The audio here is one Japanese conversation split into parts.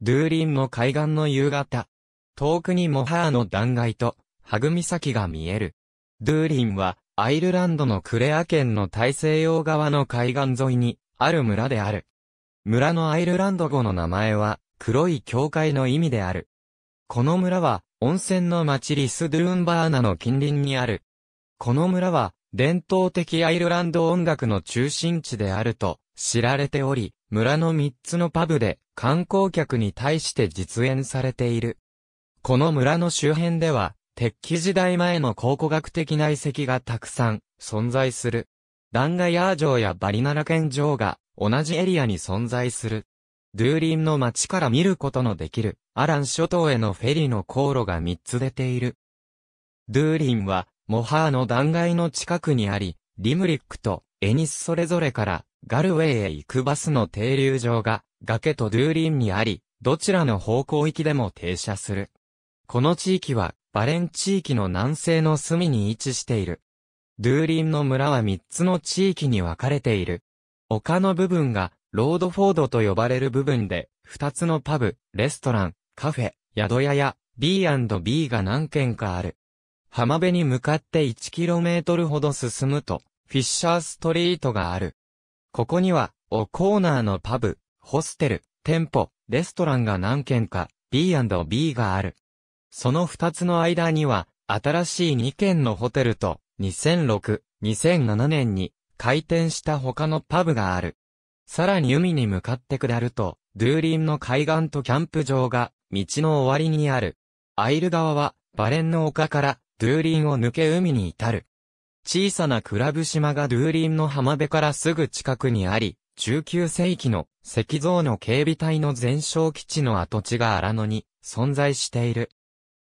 ドゥーリンの海岸の夕方。遠くにモハーの断崖と、ハグ岬が見える。ドゥーリンは、アイルランドのクレア県の大西洋側の海岸沿いに、ある村である。村のアイルランド語の名前は、黒い教会の意味である。この村は、温泉の町リス・ドゥーンバーナの近隣にある。この村は、伝統的アイルランド音楽の中心地であると知られており、村の3つのパブで観光客に対して実演されている。この村の周辺では、鉄器時代前の考古学的な遺跡がたくさん存在する。ダンガヤー城やバリナラ県城が同じエリアに存在する。ドゥーリンの町から見ることのできるアラン諸島へのフェリーの航路が3つ出ている。ドゥーリンはモハーの断崖の近くにあり、リムリックとエニスそれぞれからガルウェイへ行くバスの停留場が崖とドゥーリンにあり、どちらの方向域でも停車する。この地域は、バレン地域の南西の隅に位置している。ドゥーリンの村は3つの地域に分かれている。丘の部分が、ロードフォードと呼ばれる部分で、2つのパブ、レストラン、カフェ、宿屋や B&B が何軒かある。浜辺に向かって 1km ほど進むと、フィッシャーストリートがある。ここには、おコーナーのパブ、ホステル、店舗、レストランが何軒か、B&B がある。その二つの間には、新しい2軒のホテルと、2006、2007年に開店した他のパブがある。さらに海に向かって下ると、ドゥーリンの海岸とキャンプ場が、道の終わりにある。アイル側は、バレンの丘から、ドゥーリンを抜け海に至る。小さなクラブ島がドゥーリンの浜辺からすぐ近くにあり、19世紀の石像の警備隊の全焼基地の跡地が荒野に存在している。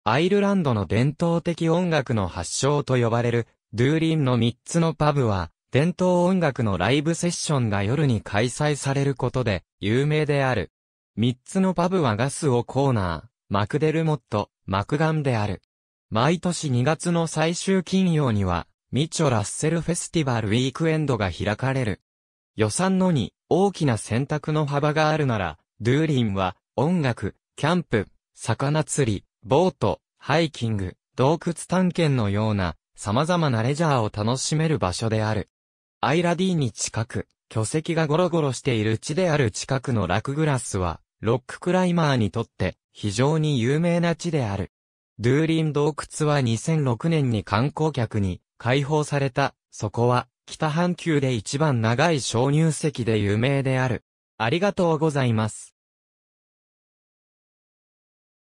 アイルランドの伝統的音楽の発祥と呼ばれるドゥーリンの3つのパブは伝統音楽のライブセッションが夜に開催されることで有名である。3つのパブはガスをコーナー、マクデルモット、マクガンである。毎年2月の最終金曜には、ミチョ・ラッセル・フェスティバル・ウィークエンドが開かれる。予算のに大きな選択の幅があるなら、ドゥーリンは音楽、キャンプ、魚釣り、ボート、ハイキング、洞窟探検のような様々なレジャーを楽しめる場所である。アイラディーに近く、巨石がゴロゴロしている地である近くのラクグラスは、ロッククライマーにとって非常に有名な地である。ドゥーリン洞窟は2006年に観光客に開放された。そこは北半球で一番長い鍾乳石で有名である。ありがとうございます。